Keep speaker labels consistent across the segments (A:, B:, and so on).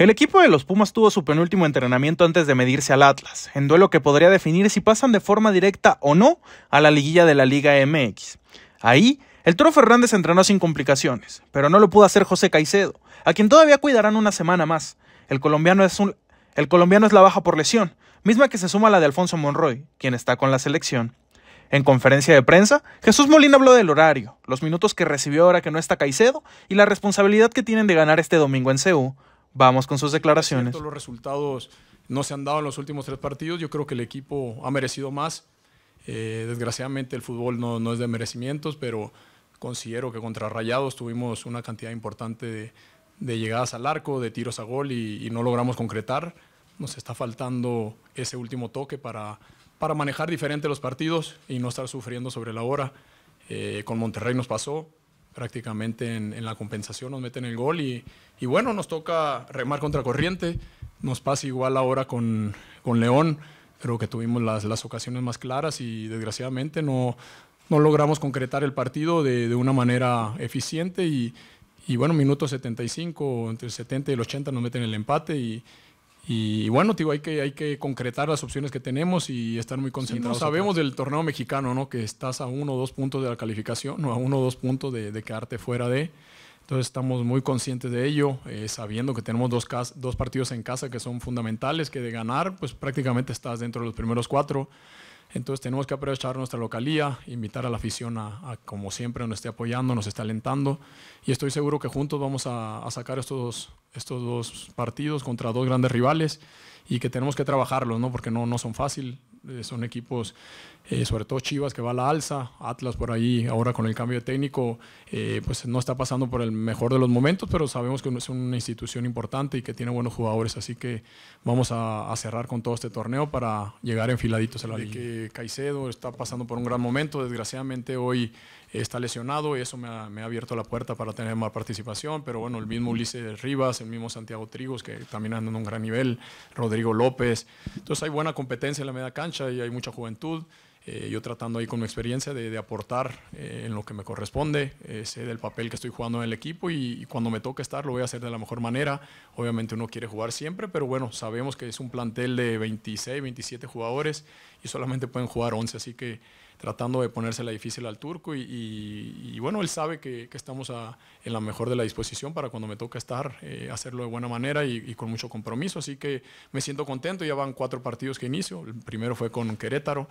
A: El equipo de los Pumas tuvo su penúltimo entrenamiento antes de medirse al Atlas, en duelo que podría definir si pasan de forma directa o no a la liguilla de la Liga MX. Ahí, el Toro Fernández entrenó sin complicaciones, pero no lo pudo hacer José Caicedo, a quien todavía cuidarán una semana más. El colombiano es, el colombiano es la baja por lesión, misma que se suma a la de Alfonso Monroy, quien está con la selección. En conferencia de prensa, Jesús Molina habló del horario, los minutos que recibió ahora que no está Caicedo y la responsabilidad que tienen de ganar este domingo en Seúl. Vamos con sus declaraciones. los
B: resultados no se han dado en los últimos tres partidos. Yo creo que el equipo ha merecido más. Eh, desgraciadamente el fútbol no, es de merecimientos, pero considero que contra Rayados tuvimos una cantidad importante de, llegadas al arco, de tiros a gol y, no logramos concretar. Nos está faltando ese último toque para, manejar diferente los partidos y no estar sufriendo sobre la hora. Eh, con Monterrey nos pasó, prácticamente en, la compensación nos meten el gol y, y bueno, nos toca remar contra corriente. Nos pasa igual ahora con, con León, creo que tuvimos las, ocasiones más claras y desgraciadamente no, no logramos concretar el partido de, una manera eficiente y, y, bueno, minuto 75, entre el 70 y el 80 nos meten el empate y, y bueno, digo, hay que, hay que concretar las opciones que tenemos y estar muy concentrados. sabemos del torneo mexicano, ¿no? Que estás a uno o dos puntos de la calificación no a uno o dos puntos de, quedarte fuera de. Entonces estamos muy conscientes de ello, eh, sabiendo que tenemos dos, dos partidos en casa que son fundamentales, que de ganar, pues prácticamente estás dentro de los primeros cuatro. Entonces tenemos que aprovechar nuestra localía, invitar a la afición a, como siempre, nos esté apoyando, nos esté alentando. Y estoy seguro que juntos vamos a, sacar estos dos, estos dos partidos contra dos grandes rivales y que tenemos que trabajarlos, ¿no? porque no, no son fácil. Eh, son equipos, eh, sobre todo Chivas que va a la alza, Atlas por ahí, ahora con el cambio de técnico, eh, pues no está pasando por el mejor de los momentos, pero sabemos que es una institución importante y que tiene buenos jugadores, así que vamos a, cerrar con todo este torneo para llegar enfiladitos a la liga. Que Caicedo está pasando por un gran momento, desgraciadamente hoy está lesionado y eso me ha, me ha abierto la puerta para tener más participación, pero bueno, el mismo Ulises Rivas, el mismo Santiago Trigos, que también andan en un gran nivel, Rodrigo López, entonces hay buena competencia en la media cancha y hay mucha juventud eh, yo tratando ahí con mi experiencia de, aportar eh, en lo que me corresponde, eh, sé del papel que estoy jugando en el equipo y, cuando me toque estar lo voy a hacer de la mejor manera. Obviamente uno quiere jugar siempre, pero bueno, sabemos que es un plantel de 26, 27 jugadores y solamente pueden jugar 11, así que tratando de ponérsela difícil al turco y, bueno, él sabe que, estamos en la mejor de la disposición para cuando me toque estar, hacerlo de buena manera y con mucho compromiso, así que me siento contento, ya van cuatro partidos que inicio, el primero fue con Querétaro.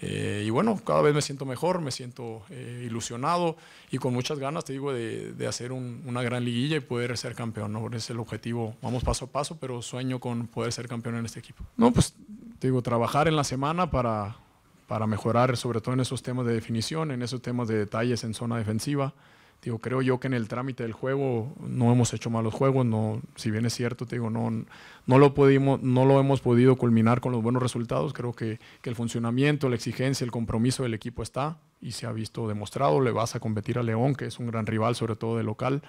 B: Eh, y bueno, cada vez me siento mejor, me siento eh, ilusionado y con muchas ganas, te digo, de, hacer una gran liguilla y poder ser campeón. ¿no? es el objetivo. Vamos paso a paso, pero sueño con poder ser campeón en este equipo. No, pues te digo, trabajar en la semana para mejorar, sobre todo en esos temas de definición, en esos temas de detalles en zona defensiva creo yo que en el trámite del juego no hemos hecho malos juegos, no, si bien es cierto, te digo, no, no, lo, pudimos, no lo hemos podido culminar con los buenos resultados, creo que, que el funcionamiento, la exigencia, el compromiso del equipo está y se ha visto demostrado, le vas a competir a León, que es un gran rival, sobre todo de local.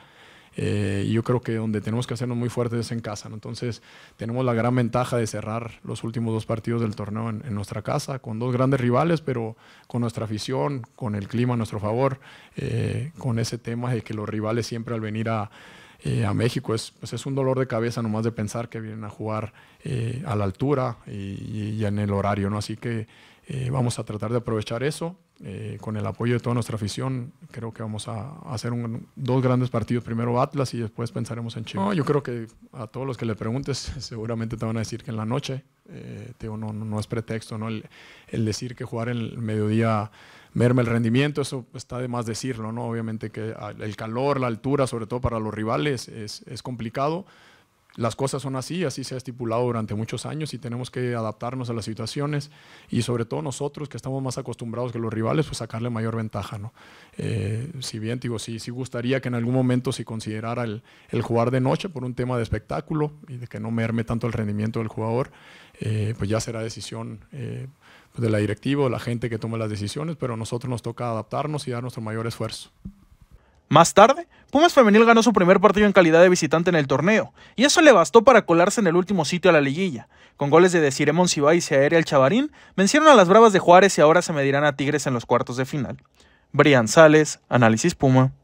B: Eh, yo creo que donde tenemos que hacernos muy fuertes es en casa. Entonces, tenemos la gran ventaja de cerrar los últimos dos partidos del torneo en, nuestra casa, con dos grandes rivales, pero con nuestra afición, con el clima a nuestro favor, eh, con ese tema de que los rivales siempre al venir a, eh, México pues, es, un dolor de cabeza nomás de pensar que vienen a jugar a la altura y, en el horario, ¿no? Así que vamos a tratar de aprovechar eso eh, con el apoyo de toda nuestra afición, creo que vamos a, hacer dos grandes partidos. Primero Atlas y después pensaremos en Chivas. yo creo que a todos los que le preguntes seguramente te van a decir que en la noche. Eh, no, es pretexto, ¿no? El, decir que jugar en el mediodía merma el rendimiento, eso está de más decirlo, ¿no? Obviamente que el calor, la altura, sobre todo para los rivales, es complicado las cosas son así, así se ha estipulado durante muchos años y tenemos que adaptarnos a las situaciones y sobre todo nosotros que estamos más acostumbrados que los rivales, pues sacarle mayor ventaja. Eh, si bien digo, sí, sí gustaría que en algún momento se considerara el, jugar de noche por un tema de espectáculo y de que no merme tanto el rendimiento del jugador, eh, pues ya será decisión. Eh, pues de la directiva, o la gente que tome las decisiones, pero a nosotros nos toca adaptarnos y dar nuestro mayor esfuerzo. Más tarde,
A: Pumas Femenil ganó su primer partido en calidad de visitante en el torneo, y eso le bastó para colarse en el último sitio a la liguilla. Con goles de Desiree Monsiváis y Aérea El Chavarín, vencieron a las Bravas de Juárez y ahora se medirán a Tigres en los cuartos de final. Brian Sales, Análisis Puma.